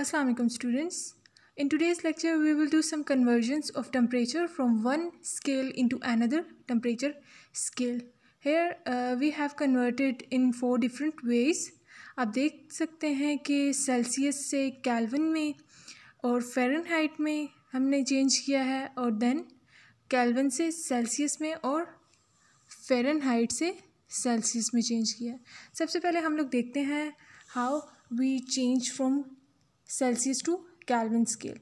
Assalamu alaikum students. In today's lecture we will do some conversions of temperature from one scale into another temperature scale. Here uh, we have converted in four different ways. aap dekh sakte hain ki celsius se kelvin mein aur fahrenheit mein humne change kiya hai aur then kelvin se celsius mein aur fahrenheit se celsius mein change kiya sabse pehle hum log dekhte hain how we change from Celsius to Kelvin scale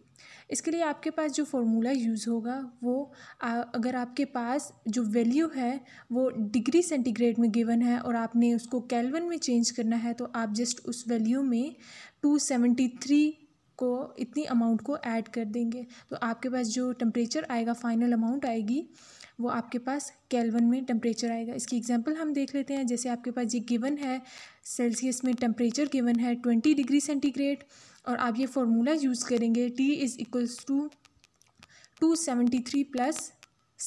इसके लिए आपके पास जो formula use होगा वो आ, अगर आपके पास जो वैल्यू है वो डिग्री सेंटीग्रेड में गिवन है और आपने उसको कैलवन में चेंज करना है तो आप जस्ट उस वैल्यू में टू सेवेंटी थ्री को इतनी अमाउंट को ऐड कर देंगे तो आपके पास जो टेम्परेचर आएगा फाइनल अमाउंट आएगी वो आपके पास कैलवन में टेम्परेचर आएगा इसकी एग्जांपल हम देख लेते हैं जैसे आपके पास ये गिवन है सेल्सियस में टेम्परेचर गिवन है ट्वेंटी डिग्री सेंटीग्रेड और आप ये फॉर्मूला यूज़ करेंगे T is equals to two seventy three plus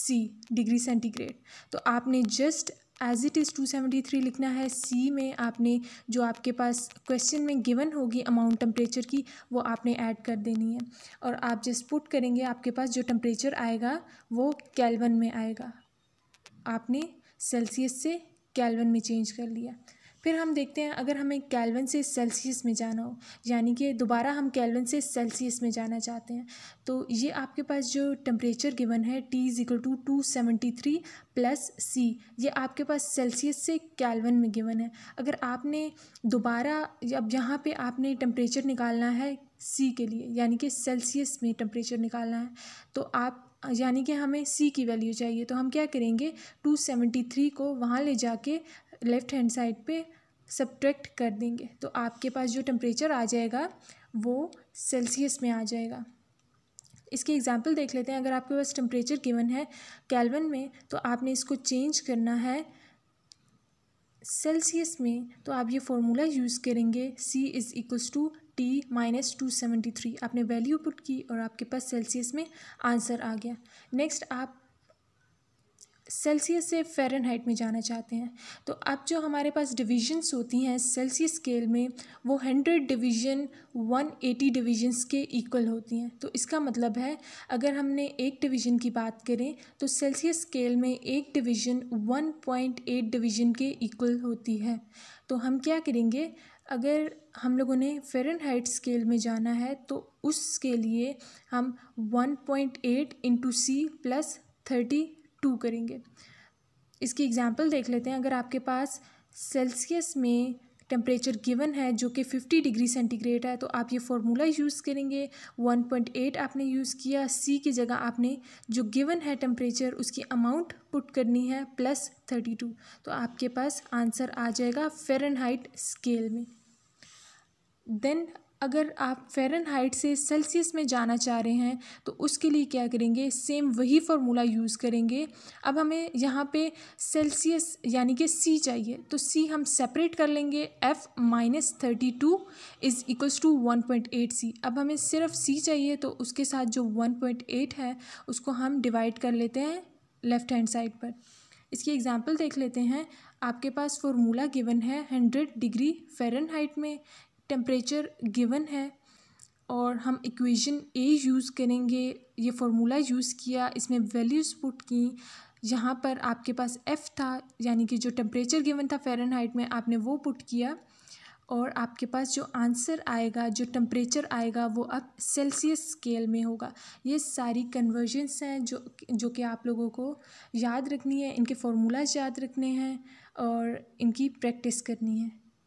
C degree centigrade तो आपने just as it is two seventy three लिखना है सी में आपने जो आपके पास क्वेश्चन में गिवन होगी अमाउंट टेम्परेचर की वो आपने ऐड कर देनी है और आप जिस पुट करेंगे आपके पास जो टेम्परेचर आएगा वो कैलवन में आएगा आपने सेल्सियस से कैलवन में चेंज कर लिया फिर हम देखते हैं अगर हमें कैलवन से सेल्सियस में जाना हो यानी कि दोबारा हम कैलवन से सेल्सियस में जाना चाहते हैं तो ये आपके पास जो टेम्परेचर गिवन है T is equal to two seventy three plus C ये आपके पास सेल्सियस से कैलवन में गिवन है अगर आपने दोबारा अब यहाँ पे आपने टेम्परेचर निकालना है सी के लिए यानी कि सेल्सियस में टेम्परेचर निकालना है तो आप यानी कि हमें सी की वैल्यू चाहिए तो हम क्या करेंगे टू सेवेंटी थ्री को वहाँ ले जाके लेफ़्ट हैंड साइड पे सब्ट्रैक्ट कर देंगे तो आपके पास जो टेम्परेचर आ जाएगा वो सेल्सियस में आ जाएगा इसके एग्ज़ाम्पल देख लेते हैं अगर आपके पास टेम्परेचर गिवन है कैलवन में तो आपने इसको चेंज करना है सेल्सियस में तो आप ये फॉर्मूला यूज़ करेंगे C is equals to T minus two seventy three आपने वैल्यू पुट की और आपके पास सेल्सियस में आंसर आ गया नेक्स्ट आप सेल्सियस से फेरनहाइट में जाना चाहते हैं तो अब जो हमारे पास डिविजन्स होती हैं सेल्सियस स्केल में वो hundred division one eighty divisions के इक्वल होती हैं तो इसका मतलब है अगर हमने एक डिवीजन की बात करें तो सेल्सियस स्केल में एक division one point eight division के इक्वल होती है तो हम क्या करेंगे अगर हम लोगों ने हाइट स्केल में जाना है तो उसके लिए हम one point eight into C plus thirty two करेंगे इसकी एग्ज़ाम्पल देख लेते हैं अगर आपके पास सेल्सियस में टेम्परेचर गिवन है जो कि 50 डिग्री सेंटीग्रेड है तो आप ये फार्मूला यूज़ करेंगे 1.8 आपने यूज़ किया सी की जगह आपने जो गिवन है टेम्परेचर उसकी अमाउंट पुट करनी है प्लस 32 तो आपके पास आंसर आ जाएगा फेरनहाइट स्केल में देन अगर आप फ़ेरन हाइट से सेल्सियस में जाना चाह रहे हैं तो उसके लिए क्या करेंगे सेम वही फार्मूला यूज़ करेंगे अब हमें यहाँ पे सेल्सियस यानी कि सी चाहिए तो सी हम सेपरेट कर लेंगे F minus thirty two is equals to one point eight C अब हमें सिर्फ सी चाहिए तो उसके साथ जो वन पॉइंट एट है उसको हम डिवाइड कर लेते हैं लेफ़्ट हैंड साइड पर इसकी एग्ज़ाम्पल देख लेते हैं आपके पास फॉर्मूला गिवन है हंड्रेड डिग्री फेरन में टेम्परेचर गिवन है और हम इक्वेशन ए यूज़ करेंगे ये फार्मूला यूज़ किया इसमें वैल्यूज़ पुट की यहाँ पर आपके पास एफ़ था यानी कि जो टेम्परेचर गिवन था फेरनहाइट में आपने वो पुट किया और आपके पास जो आंसर आएगा जो टम्परेचर आएगा वो अब सेल्सियस स्केल में होगा ये सारी कन्वर्जन्स हैं जो जो कि आप लोगों को याद रखनी है इनके फार्मूलाज याद रखने हैं और इनकी प्रैक्टिस करनी है